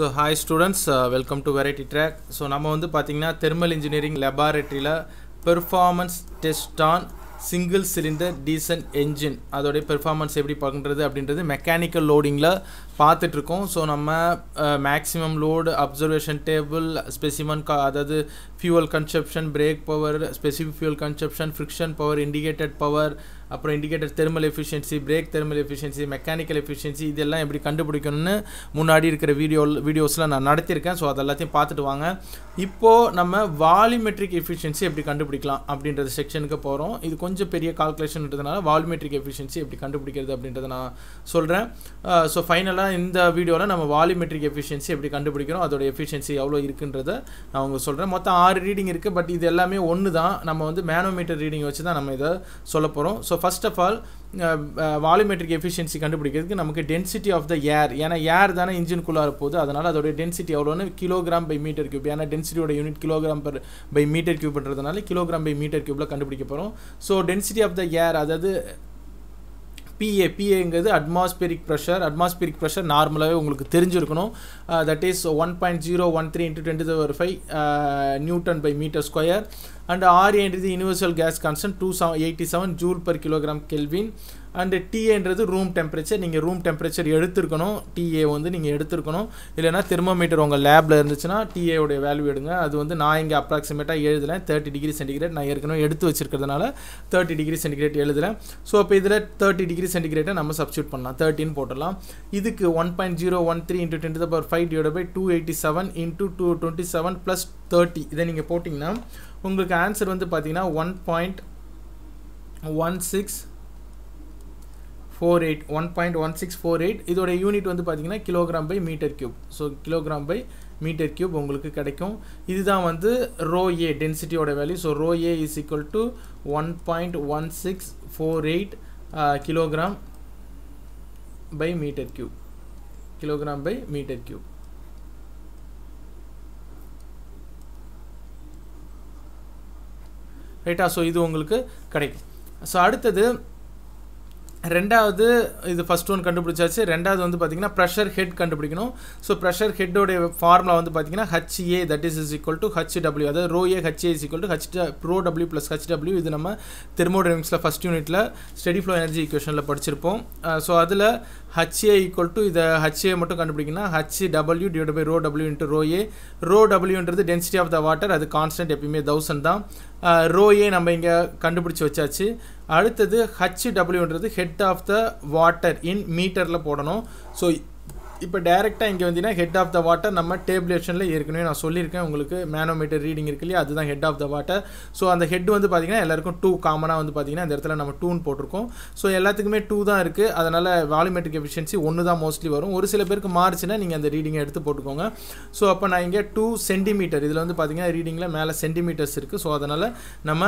so hi students welcome to variety track so நம்ம வந்து பார்த்திங்கன்னா தெர்மல் இன்ஜினியரிங் லெபார்ட்டரியில் performance test on single cylinder diesel engine அதோடைய performance எப்படி பண்ணுறது அப்படின்றது மெக்கானிக்கல் லோடிங்கில் பார்த்துட்ருக்கோம் ஸோ நம்ம maximum load observation table specimen கா அதாவது fuel consumption brake power specific fuel consumption friction power indicated power அப்புறம் indicated thermal efficiency brake thermal efficiency mechanical efficiency இதெல்லாம் எப்படி கண்டுபிடிக்கணும்னு முன்னாடி இருக்கிற வீடியோ வீடியோஸில் நான் நடத்தியிருக்கேன் ஸோ அது எல்லாத்தையும் பார்த்துட்டு வாங்க இப்போது நம்ம வால்யூமெட்ரிக் எஃபிஷியன்சி எப்படி கண்டுபிடிக்கலாம் அப்படின்றது செக்ஷனுக்கு போகிறோம் இது கொஞ்சம் பெரிய கால்குலேஷன்ன்றதுனால வால்யூமெட்ரிக் எஃபிஷியன்சி எப்படி கண்டுபிடிக்கிறது அப்படின்றத நான் சொல்கிறேன் ஸோ ஃபைனலாக இந்த வீடியோவில் நம்ம வால்யூமெட்ரிக் எஃபிஷியன்சி எப்படி கண்டுபிடிக்கிறோம் அதோட எஃபிஷியன்சி எவ்வளோ இருக்குன்றத நான் உங்களுக்கு சொல்கிறேன் மொத்தம் ஆறு ரீடிங் இருக்குது பட் இது எல்லாமே ஒன்று தான் நம்ம வந்து மேனோமீட்டர் ரீடிங் வச்சு தான் நம்ம இதை சொல்ல போகிறோம் so first of all volumetric efficiency கண்டுபிடிக்கிறதுக்கு நமக்கு டென்சிட்டி ஆஃப் த ஏர் ஏன்னா ஏர் தானே இன்ஜின்குள்ளார இருப்போது அதனால் அதோடைய டென்சிட்டி எவ்வளோன்னு கிலோகிராம் பை மீட்டர் கியூப் ஏன்னா டென்சிட்டியோட unit kilogram per by metre கியூப்ன்றதுனால கிலோகிராம் பை மீட்டர் கியூப்பில் கண்டுபிடிக்க போகிறோம் so density of the air அதாவது பிஏ பிஏங்கிறது அட்மாஸ்பியரிக் ப்ரெஷர் அட்மாஸ்பியரிக் ப்ரெஷர் நார்மலாகவே உங்களுக்கு தெரிஞ்சிருக்கணும் that is one point zero one three into twenty ஒரு five newton by metre square and R ஆர்ஏன்றது universal gas constant two seven eighty seven joule per kilogram kelvin and டிஏன்றது room temperature நீங்கள் room temperature எடுத்துருக்கணும் DA வந்து நீங்கள் எடுத்துருக்கணும் இல்லைனா thermometer உங்கள் லேபில் இருந்துச்சுன்னா டிஏவுடைய வேல்யூ எடுங்க அது வந்து நான் இங்கே அப்ராக்சிமேட்டாக எழுதுலேன் தேர்ட்டி டிகிரி சென்டிகிரேட் நான் ஏற்கனவே எடுத்து வச்சுருக்கிறதுனால தேர்ட்டி டிகிரி சென்டிகிரேட் எழுதுகிறேன் ஸோ இப்போ இதில் தேர்ட்டி டிகிரி சென்டிகிரேட்டை நம்ம சப்ஸ்டியூட் பண்ணலாம் தேர்ட்டின்னு போட்டலாம் இதுக்கு one point zero one three into ten power five divide by two eighty seven into two twenty seven plus thirty இதை நீங்கள் போட்டிங்கன்னா உங்களுக்கு ஆன்சர் வந்து பார்த்தீங்கன்னா one point one six four eight one point one six four eight இதோட unit வந்து பார்த்திங்கன்னா kilogram by metre cube so kilogram by metre cube உங்களுக்கு கிடைக்கும் இதுதான் வந்து ரோ ஏ டென்சிட்டியோட value so rho A is equal to one point one six four eight kilogram by metre cube kilogram by metre cube ரைட்டா so இது உங்களுக்கு கிடைக்கும் so அடுத்தது ரெண்டாவது இது ஃபஸ்ட் ஒன் கண்டுபிடிச்சாச்சு ரெண்டாவது வந்து பார்த்திங்கன்னா ப்ரெஷர் ஹெட் கண்டுபிடிக்கணும் ஸோ ப்ரெஷர் ஹெட்டோடைய ஃபார்முலா வந்து பார்த்திங்கன்னா HA that is is equal to H W அதாவது rho A HA is equal to H rho W plus H W இது நம்ம தெர்மோடைனமிக்ஸில் ஃபஸ்ட் யூனிட்டில் ஸ்டெடி ஃப்ளோ எனர்ஜி ஈக்குவேஷனில் படிச்சிருப்போம் ஸோ அதில் ஹச்ஏ ஈக்குவல் டு இதை ஹச்ஏ மட்டும் கண்டுபிடிக்கணும்னா H W divide by rho W into rho A rho டபிள்யூன்றது டென்சிட்டி ஆஃப் த வாட்டர் அது கான்ஸ்டன்ட் எப்பயுமே தௌசண்ட் தான் ரோ ஏ நம்ம இங்கே கண்டுபிடிச்சி வச்சாச்சு அடுத்தது ஹச்டபிள்யூன்றது head of the water in மீட்டரில் போடணும் ஸோ இப்போ டைரெக்டாக இங்கே வந்தீங்கன்னா ஹெட் ஆஃப் த வாட்டர் நம்ம டேபிளேஷனில் ஏற்கனவே நான் சொல்லியிருக்கேன் உங்களுக்கு மேனோமீட்டர் ரீடிங் இருக்கு இல்லையா அதுதான் head of the water so அந்த ஹெட் வந்து பார்த்திங்கன்னா எல்லாருக்கும் டூ காமனாக வந்து பார்த்திங்கன்னா அந்த இடத்துல நம்ம டூன்னு போட்டிருக்கோம் ஸோ எல்லாத்துக்குமே டூ தான் இருக்குது அதனால் வால்யூமெட்ரிக் எஃபிஷியன்சி ஒன்று தான் மோஸ்ட்லி வரும் ஒரு சில பேருக்கு மாறுச்சுன்னா நீங்கள் அந்த ரீடிங்கை எடுத்து போட்டுக்கோங்க ஸோ அப்போ நான் இங்கே டூ சென்டிமீட்டர் இதில் வந்து பார்த்திங்கன்னா ரீடிங்கில் மேலே சென்டிமீட்டர்ஸ் இருக்குது ஸோ அதனால் நம்ம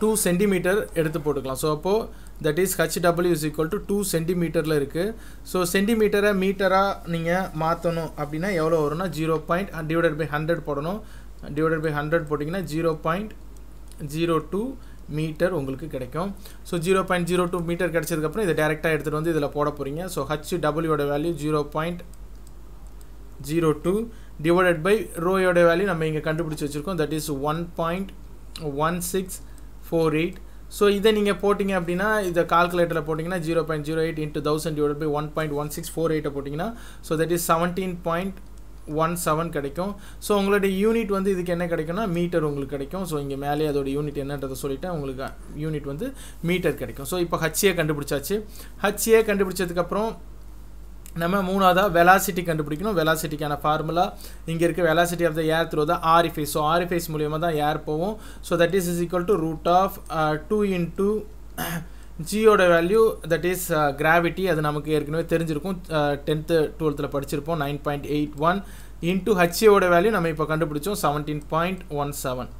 டூ சென்டிமீட்டர் எடுத்து போட்டுக்கலாம் ஸோ அப்போது that is H W is equal to two சென்டிமீட்டரில் இருக்குது ஸோ சென்டிமீட்டரை மீட்டராக நீங்கள் மாற்றணும் அப்படின்னா எவ்வளோ வரும்னா zero point divided by hundred போடணும் டிவைடட் பை ஹண்ட்ரட் போட்டிங்கன்னா zero point zero two metre உங்களுக்கு கிடைக்கும் so zero point zero two metre கிடச்சதுக்கப்புறம் இதை டேரெக்டாக எடுத்துகிட்டு வந்து இதில் போட போகிறீங்க ஸோ ஹச் டபுள்யூட value zero point zero two divided by ரோயோட வேல்யூ நம்ம இங்கே கண்டுபிடிச்சி வச்சுருக்கோம் that is one point one six four eight so இதை நீங்கள் போட்டிங்க அப்படின்னா இதை கால்குலேட்டரில் போட்டிங்கன்னா zero point zero eight into thousand divide by one point one six four எயிட்டை போட்டிங்கன்னா so that is seventeen point one seven கிடைக்கும் ஸோ உங்களுடைய யூனிட் வந்து இதுக்கு என்ன கிடைக்கும்னா மீட்டர் உங்களுக்கு கிடைக்கும் ஸோ இங்கே மேலே அதோட யூனிட் என்னன்றதை சொல்லிவிட்டு உங்களுக்கு யூனிட் வந்து மீட்டர் கிடைக்கும் ஸோ இப்போ ஹச்ஏ கண்டுபிடிச்சாச்சு ஹச்ஏ கண்டுபிடிச்சதுக்கப்புறம் நம்ம மூணாவதாக வெலாசிட்டி கண்டுபிடிக்கணும் வெலாசிட்டிக்கான ஃபார்முலா இங்கே இருக்க வெலாசிட்டி ஆஃப் த ஏர் தான் ஆரி ஆரிஃபைஸ் ஸோ ஆரிஃபைஸ் மூலியமாக தான் ஏர் போவோம் so that is is equal to root of two into ஜியோட வேல்யூ தட் இஸ் கிராவிட்டி அது நமக்கு ஏற்கனவே தெரிஞ்சிருக்கும் டென்த்து uh, டுவெல்த்தில் படிச்சிருப்போம் nine point eight one into ஹச்சியோட வேல்யூ நம்ம இப்போ கண்டுபிடிச்சோம் செவன்டீன் பாயிண்ட் ஒன் செவன்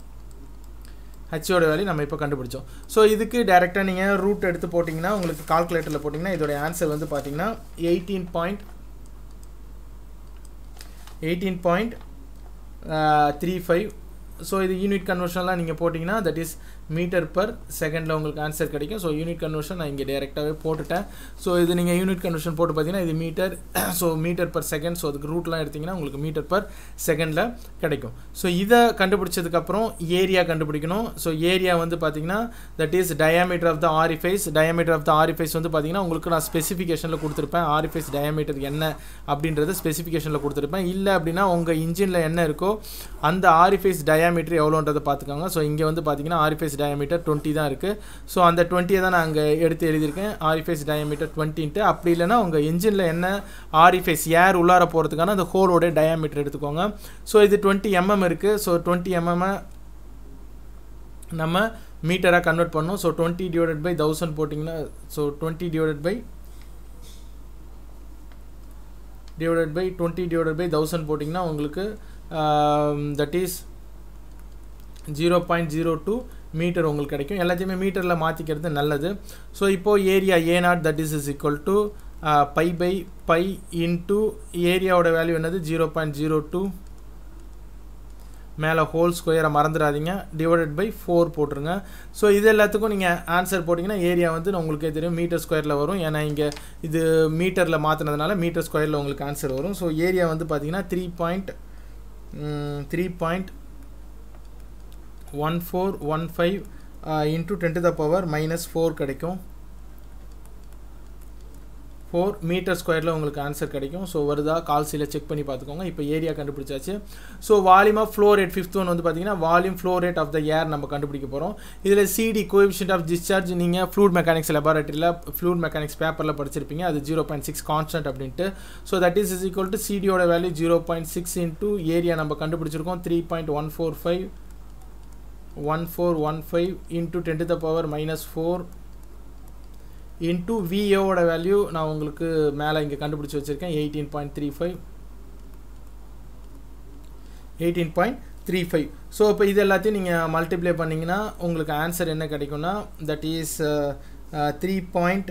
ஹெச்சோட வேலையை நம்ம இப்போ கண்டுபிடிச்சோம் ஸோ இதுக்கு டேரெக்டாக நீங்கள் ரூட் எடுத்து போட்டிங்கன்னா உங்களுக்கு கால்குலேட்டரில் போட்டிங்கன்னா இதோட ஆன்சர் வந்து பார்த்தீங்கன்னா eighteen point eighteen point three five so இது யூனிட் கன்வர்ஷன்லாம் நீங்கள் போட்டிங்கன்னா தட் இஸ் மீட்டர் பர் செகண்டில் உங்களுக்கு ஆன்சர் கிடைக்கும் ஸோ யூனிட் கன்வர்ஷன் நான் இங்கே டேரெக்டாகவே போட்டுட்டேன் ஸோ இது நீங்கள் யூனிட் கன்வர்ஷன் போட்டு பார்த்தீங்கன்னா இது metre so metre per second so அதுக்கு ரூட்லாம் எடுத்திங்கன்னா உங்களுக்கு மீட்டர் பர் செகண்டில் கிடைக்கும் ஸோ இதை கண்டுபிடிச்சதுக்கப்புறம் ஏரியா கண்டுபிடிக்கணும் ஸோ ஏரியா வந்து பார்த்தீங்கன்னா that is diameter of the orifice diameter of the orifice வந்து பார்த்தீங்கன்னா உங்களுக்கு நான் ஸ்பெசிஃபிகேஷனில் கொடுத்துருப்பேன் ஆரிஃபைஸ் டயாமீட்டர் என்ன அப்படின்றது ஸ்பெசிஃபிகேஷனில் கொடுத்துருப்பேன் இல்லை அப்படின்னா உங்கள் இன்ஜினில் என்ன இருக்கோ அந்த ஆரிஃபைஸ் டயாமீட்டர் எவ்வளோன்றதை பார்த்துக்கோங்க ஸோ இங்கே வந்து பார்த்தீங்கன்னா ஆரிஃபைஸ் ஆரிஃபேஸ் டயமீட்டர் டுவெண்ட்டி தான் இருக்குது ஸோ அந்த டுவெண்ட்டியை தான் நான் அங்கே எடுத்து எழுதியிருக்கேன் ஆரிஃபேஸ் டயமீட்டர் டுவெண்ட்டின்ட்டு அப்படி இல்லைனா உங்கள் இன்ஜினில் என்ன ஆரிஃபேஸ் ஏர் உள்ளார போகிறதுக்கான அந்த ஹோலோடைய டயாமீட்டர் எடுத்துக்கோங்க ஸோ இது டுவெண்ட்டி எம்எம் இருக்குது ஸோ டுவெண்ட்டி எம்எம்ஐ நம்ம மீட்டராக கன்வெர்ட் பண்ணோம் so twenty divided by thousand போட்டிங்கன்னா so twenty divided by divided by twenty divided by thousand போட்டிங்கன்னா உங்களுக்கு that is zero point zero two metre உங்களுக்கு கிடைக்கும் எல்லாத்தையுமே மீட்டரில் மாற்றிக்கிறது நல்லது ஸோ இப்போது area A naught that is is equal to pi pi pi into ஏரியாவோட வேல்யூ என்னது ஜீரோ பாயிண்ட் ஜீரோ டூ மேலே ஹோல் ஸ்கொயரை மறந்துடாதீங்க டிவைடட் பை ஃபோர் போட்டுருங்க ஸோ இது எல்லாத்துக்கும் நீங்கள் ஆன்சர் போட்டிங்கன்னா ஏரியா வந்து உங்களுக்கே தெரியும் மீட்டர் ஸ்கொயரில் வரும் ஏன்னா இங்கே இது மீட்டரில் மாற்றினதுனால மீட்டர் ஸ்கொயரில் உங்களுக்கு ஆன்சர் வரும் ஸோ ஏரியா வந்து பார்த்தீங்கன்னா three point three point one four one five into ten the power minus four கிடைக்கும் ஃபோர் மீட்டர் ஸ்கொயரில் உங்களுக்கு ஆன்சர் கிடைக்கும் ஸோ வருதா கால்சியில் செக் பண்ணி பார்த்துக்கோங்க இப்போ ஏரியா கண்டுபிடிச்சாச்சு so volume of flow rate fifth one வந்து பார்த்தீங்கன்னா volume flow rate of the air நம்ம கண்டுபிடிக்க போகிறோம் இதில் சிடி கோஎஃபிஷியன்ட் ஆஃப் டிஸ்சார்ஜ் நீங்கள் ஃப்ளூட் மெக்கானிக்ஸ் லெபார்ட்டரியில் ஃப்ளூட் மெக்கானிக்ஸ் பேப்பரில் படிச்சிருப்பீங்க அது ஜீரோ பாயிண்ட் சிக்ஸ் கான்ஸ்டன்ட் அப்படின்ட்டு so that is is equal to சிடியோட value zero point six into area நம்ம கண்டுபிடிச்சிருக்கோம் three point one four five 1415 into 10 to the power minus 4 into விஏவோட value நான் உங்களுக்கு மேலே இங்கே கண்டுபிடிச்சி வச்சுருக்கேன் eighteen point three five eighteen point three five so இப்போ இது எல்லாத்தையும் நீங்கள் மல்டிப்ளை பண்ணிங்கன்னா உங்களுக்கு ஆன்சர் என்ன கிடைக்கும்னா that is three point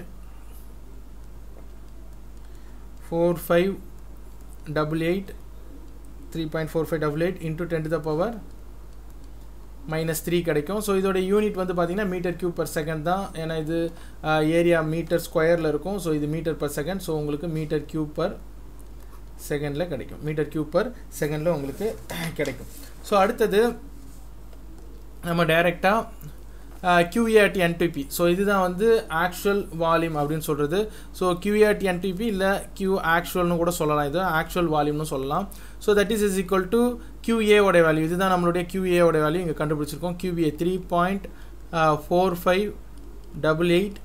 four five double eight three point four five double eight into ten the power minus three கிடைக்கும் so இதோட யூனிட் வந்து பார்த்திங்கன்னா மீட்டர் க்யூப் பர் செகண்ட் தான் ஏன்னா இது ஏரியா மீட்டர் ஸ்கொயரில் இருக்கும் ஸோ இது மீட்டர் பர் செகண்ட் ஸோ உங்களுக்கு மீட்டர் க்யூப் பர் செகண்டில் கிடைக்கும் மீட்டர் க்யூப் பர் செகண்டில் உங்களுக்கு கிடைக்கும் ஸோ அடுத்தது நம்ம டைரெக்டாக கியூஏ அட் என்டிபி ஸோ இதுதான் வந்து ஆக்சுவல் வால்யூம் அப்படின்னு சொல்கிறது ஸோ கியூஏ அட் என்டிபி இல்லை கியூ ஆக்சுவல்னு கூட சொல்லலாம் இது ஆக்சுவல் வால்யூம்னு சொல்லலாம் so that is is equal to கியூஏவோட வேல்யூ இதுதான் நம்மளுடைய கியூஏவோட வேல்யூ இங்கே கண்டுபிடிச்சிருக்கோம் QA three point four five double eight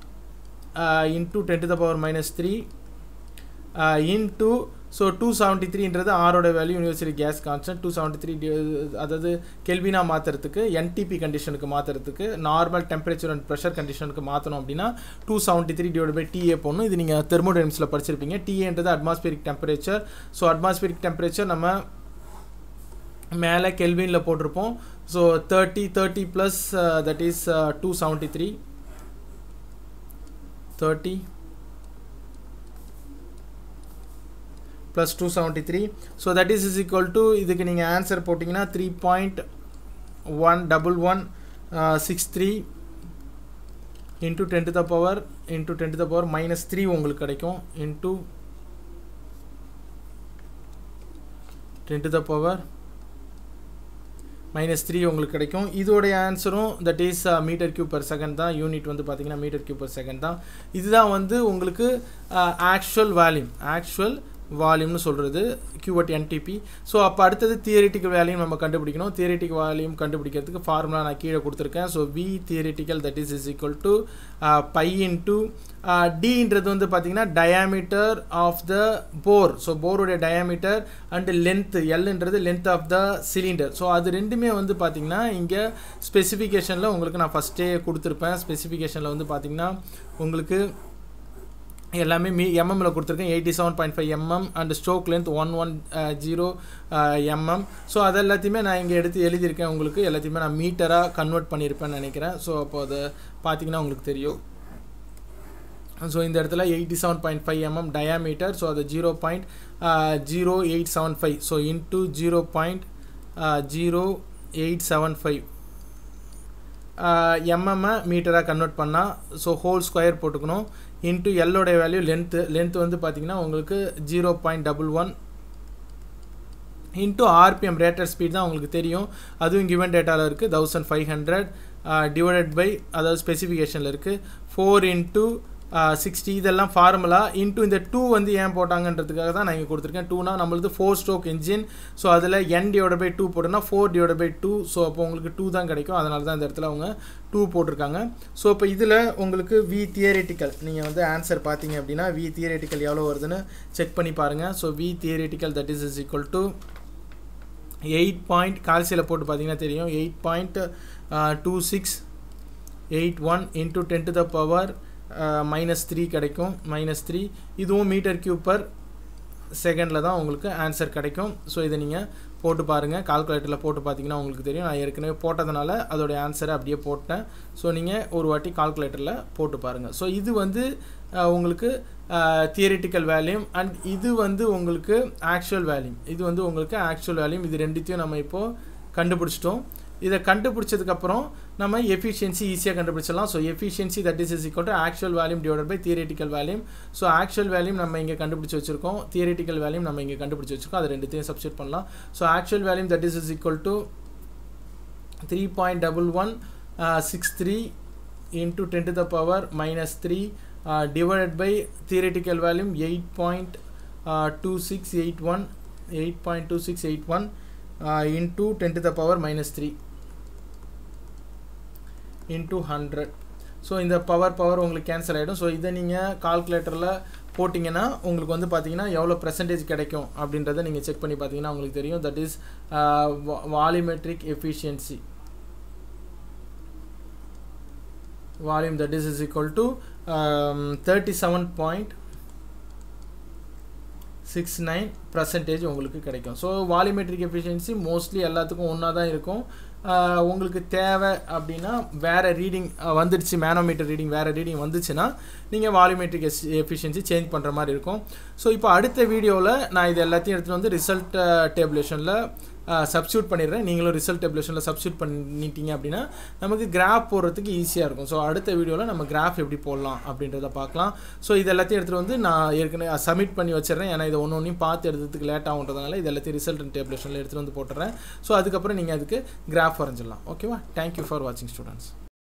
into ten to the power minus three into so two seventy த்ரீன்றது ஆரோட value universal gas constant two seventy three அதாவது கெல்வினா மாற்றுறதுக்கு என்டிபி கண்டிஷனுக்கு மாற்றுறதுக்கு நார்மல் டெம்பரேச்சர் அண்ட் ப்ரெஷர் கண்டிஷனுக்கு மாற்றணும் அப்படின்னா two seventy three divide by TA போகணும் இது நீங்கள் தெர்மோடைம்ஸில் படிச்சிருப்பீங்க டிஏன்றது atmospheric temperature so atmospheric temperature நம்ம மேலே கெல்வினில் போட்டிருப்போம் so thirty thirty plus that is two seventy three thirty plus two seventy three so that is is equal to இதுக்கு நீங்க ஆன்சர் போட்டிங்கன்னா three point one double one six three into ten the power into ten the power minus three உங்களுக்கு கிடைக்கும் into ten the power minus three உங்களுக்கு கிடைக்கும் இதோடைய ஆன்சரும் that is metre cube per second தான் யூனிட் வந்து பார்த்தீங்கன்னா மீட்டர் கியூப் பர் செகண்ட் தான் இதுதான் வந்து உங்களுக்கு ஆக்சுவல் வேல்யூ ஆக்சுவல் வால்யூம்னு சொல்கிறது கியூவட் என்டிபி ஸோ அப்போ அடுத்தது தியரிட்டிக்கல் வேல்யூம் நம்ம கண்டுபிடிக்கணும் தியரிட்டிக் வால்யூம் கண்டுபிடிக்கிறதுக்கு ஃபார்முலா நான் கீழே கொடுத்துருக்கேன் so V theoretical that is is equal to pi in into டின்றது வந்து பார்த்தீங்கன்னா diameter of the bore so போருடைய டயாமீட்டர் அண்டு லென்த்து எல்ன்றது length of the cylinder so அது ரெண்டுமே வந்து பார்த்திங்கன்னா இங்கே ஸ்பெசிஃபிகேஷனில் உங்களுக்கு நான் ஃபஸ்ட்டே கொடுத்துருப்பேன் ஸ்பெசிஃபிகேஷனில் வந்து பார்த்திங்கன்னா உங்களுக்கு எல்லாமே மீ எம்எம்மில் கொடுத்துருக்கேன் eighty seven point five mm and stroke length one one zero mm so அது எல்லாத்தையுமே நான் இங்கே எடுத்து எழுதியிருக்கேன் உங்களுக்கு எல்லாத்தையுமே நான் மீட்டராக கன்வெர்ட் பண்ணியிருப்பேன்னு நினைக்கிறேன் ஸோ அப்போ அதை பார்த்தீங்கன்னா உங்களுக்கு தெரியும் ஸோ இந்த இடத்துல eighty seven point five mm diameter so அது zero point zero eight seven five so into zero point zero eight seven five எம்எம்மை மீட்டராக கன்வெர்ட் பண்ணால் ஸோ ஹோல் ஸ்கொயர் போட்டுக்கணும் இன்ட்டு எல்லோடைய வேல்யூ லென்த்து லென்த்து வந்து பார்த்திங்கன்னா உங்களுக்கு zero point double one into RPM rated speed தான் உங்களுக்கு தெரியும் அதுவும் கிவன் டேட்டாவில் இருக்குது thousand five hundred divided by அதாவது ஸ்பெசிஃபிகேஷனில் இருக்குது ஃபோர் இன்ட்டு சிக்ஸ்டி இதெல்லாம் ஃபார்முலா இன்ட்டு இந்த டூ வந்து ஏன் போட்டாங்கன்றதுக்காக தான் நான் இங்கே கொடுத்துருக்கேன் டூனா நம்மளது ஃபோர் ஸ்ட்ரோக் இன்ஜின் ஸோ அதில் என் டிவைட பை டூ போட்டோன்னா four divide by two so அப்போ உங்களுக்கு டூ தான் கிடைக்கும் அதனால தான் இந்த இடத்துல அவங்க டூ போட்டிருக்காங்க ஸோ இப்போ இதில் உங்களுக்கு வி தியரேட்டிக்கல் நீங்கள் வந்து ஆன்சர் பார்த்தீங்க அப்படின்னா வி தியரேட்டிக்கல் எவ்வளோ வருதுன்னு செக் பண்ணி பாருங்கள் so V theoretical that is is equal to eight point கால்சியில் போட்டு பார்த்தீங்கன்னா தெரியும் eight point two six eight one into ten to the power minus three கிடைக்கும் மைனஸ் த்ரீ இதுவும் மீட்டர் கியூப் பர் செகண்டில் தான் உங்களுக்கு ஆன்சர் கிடைக்கும் ஸோ இதை நீங்கள் போட்டு பாருங்கள் கால்குலேட்டரில் போட்டு பார்த்தீங்கன்னா உங்களுக்கு தெரியும் நான் ஏற்கனவே போட்டதுனால அதோடைய ஆன்சரை அப்படியே போட்டேன் ஸோ நீங்கள் ஒரு வாட்டி கால்குலேட்டரில் போட்டு பாருங்கள் ஸோ இது வந்து உங்களுக்கு தியரிட்டிக்கல் வேல்யூம் அண்ட் இது வந்து உங்களுக்கு ஆக்சுவல் வேல்யூம் இது வந்து உங்களுக்கு ஆக்சுவல் வேல்யூம் இது ரெண்டுத்தையும் நம்ம இப்போது கண்டுபிடிச்சிட்டோம் இதை கண்டுபிடிச்சதுக்கப்புறம் நம்ம எஃபிஷியன்சி ஈஸியாக கண்டுபிடிச்சிடலாம் so efficiency that is is equal to actual volume divide by theoretical volume so actual volume நம்ம இங்கே கண்டுபிடிச்சி வச்சிருக்கோம் தியரட்டிக்கல் வேல்யூம் நம்ம இங்கே கண்டுபிடிச்சி வச்சிருக்கோம் அது ரெண்டுத்தையும் சப்ஸ்டியூட் பண்ணலாம் so actual volume that is is equal to three point double one six three into ten to the power minus three divided by theoretical volume eight point two six eight one eight point two six eight one into ten to the power minus three into hundred so இந்த power power உங்களுக்கு cancel ஆகிடும் so இதை நீங்கள் கால்குலேட்டரில் போட்டிங்கன்னா உங்களுக்கு வந்து பார்த்தீங்கன்னா எவ்வளோ பெர்சன்டேஜ் கிடைக்கும் அப்படின்றத நீங்கள் செக் பண்ணி பார்த்தீங்கன்னா உங்களுக்கு தெரியும் that is volumetric efficiency volume that is is equal to thirty seven point six nine percentage உங்களுக்கு கிடைக்கும் ஸோ வால்யூமெட்ரிக் எஃபிஷியன்சி மோஸ்ட்லி எல்லாத்துக்கும் ஒன்றா தான் இருக்கும் உங்களுக்கு தேவை அப்படின்னா வேறு ரீடிங் வந்துடுச்சு மேனோமீட்டர் ரீடிங் வேறு ரீடிங் வந்துச்சுன்னா நீங்கள் வால்யூமெட்ரிக் எஸ் எஃபிஷியன்சி சேஞ்ச் பண்ணுற மாதிரி இருக்கும் ஸோ இப்போ அடுத்த வீடியோவில் நான் இது எல்லாத்தையும் எடுத்துகிட்டு வந்து ரிசல்ட் டேப்லேஷனில் சப்ஸ்டியூட் பண்ணிடுறேன் நீங்களும் ரிசல்ட் டெப்லேஷனில் சப்ஸ்டியூட் பண்ணிட்டீங்க அப்படின்னா நமக்கு கிராஃப் போடுறதுக்கு ஈஸியாக இருக்கும் ஸோ அடுத்த வீடியோவில் நம்ம கிராஃப் எப்படி போடலாம் அப்படின்றத பார்க்கலாம் ஸோ இது எல்லாத்தையும் எடுத்துகிட்டு வந்து நான் ஏற்கனவே சப்மிட் பண்ணி வச்சிடுறேன் ஏன்னா இதை ஒன்று ஒன்றையும் பார்த்து எடுத்துக்கு லேட் ஆகுன்றதுனால இது எல்லாத்தையும் ரிசல்ட் அண்ட் டேப்லேஷனில் எடுத்துகிட்டு வந்து போட்டுறேன் ஸோ அதுக்கப்புறம் நீங்கள் அதுக்கு கிராஃப் வரைஞ்சிடலாம் ஓகேவா தேங்க்யூ ஃபார் வாட்சிங் ஸ்டூடெண்ட்ஸ்